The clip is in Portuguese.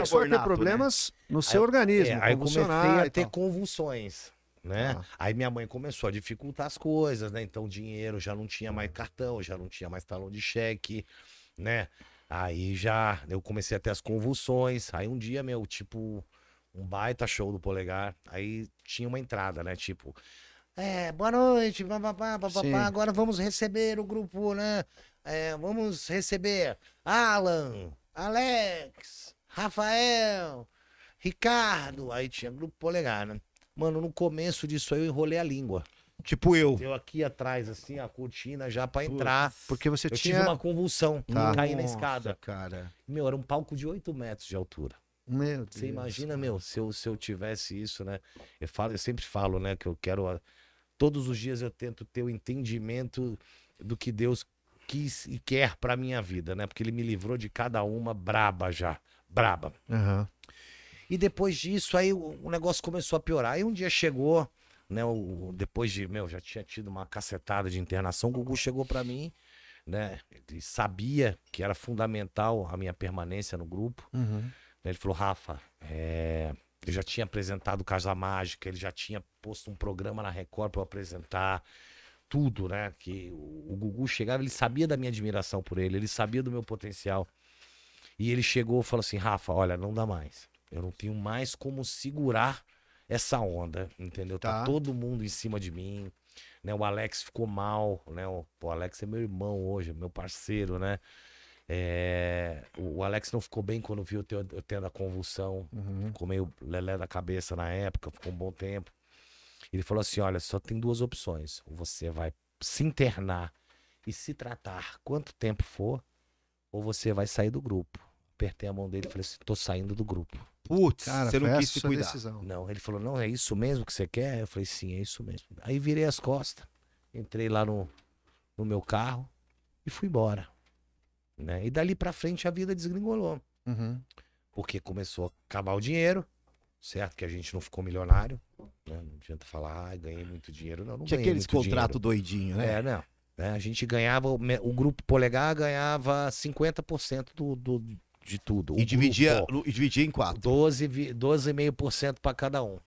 começou a ter né? problemas né? no seu aí, organismo. É, aí comecei a ter convulsões. Né? Ah. Aí minha mãe começou a dificultar as coisas, né? Então dinheiro já não tinha mais ah. cartão, já não tinha mais talão de cheque, né? Aí já eu comecei a ter as convulsões. Aí um dia, meu, tipo, um baita show do polegar. Aí tinha uma entrada, né? Tipo, é, boa noite, agora vamos receber o grupo, né? É, vamos receber Alan, Alex, Rafael, Ricardo. Aí tinha grupo polegar, né? Mano, no começo disso aí eu enrolei a língua. Tipo eu. Eu aqui atrás, assim, a cortina já para entrar. Porque você eu tinha. Eu tive uma convulsão, tá. caí na escada. cara. Meu, era um palco de 8 metros de altura. Meu Deus. Você imagina, meu, se eu, se eu tivesse isso, né? Eu, falo, eu sempre falo, né, que eu quero. A... Todos os dias eu tento ter o entendimento do que Deus quis e quer para minha vida, né? Porque ele me livrou de cada uma braba já braba. Uhum. E depois disso, aí o, negócio começou a piorar. Aí um dia chegou, né? O, depois de, meu, já tinha tido uma cacetada de internação, o Gugu chegou para mim, né? Ele sabia que era fundamental a minha permanência no grupo. Uhum. Ele falou, Rafa, é... ele já tinha apresentado Casa Mágica, ele já tinha posto um programa na Record para apresentar tudo, né? Que o, o Gugu chegava, ele sabia da minha admiração por ele, ele sabia do meu potencial. E ele chegou e falou assim: Rafa, olha, não dá mais. Eu não tenho mais como segurar essa onda, entendeu? Tá, tá todo mundo em cima de mim. Né, o Alex ficou mal, né? O, o Alex é meu irmão hoje, meu parceiro, né? É, o Alex não ficou bem quando viu eu, eu tendo a convulsão. Uhum. Ficou meio lelé da cabeça na época, ficou um bom tempo. Ele falou assim: olha, só tem duas opções. Você vai se internar e se tratar quanto tempo for, ou você vai sair do grupo apertei a mão dele e falei assim: tô saindo do grupo. Putz, você não quis se cuidar. Decisão. Não, ele falou: não, é isso mesmo que você quer? Eu falei: sim, é isso mesmo. Aí virei as costas, entrei lá no, no meu carro e fui embora. Né? E dali pra frente a vida desgringolou. Uhum. Porque começou a acabar o dinheiro, certo? Que a gente não ficou milionário. Né? Não adianta falar, ah, ganhei muito dinheiro. Não, não Tinha aqueles contratos doidinhos, né? É, não. Né? A gente ganhava, o grupo Polegar ganhava 50% do, do, de tudo. E dividia, grupo, e dividia em quatro. 12,5% 12 para cada um.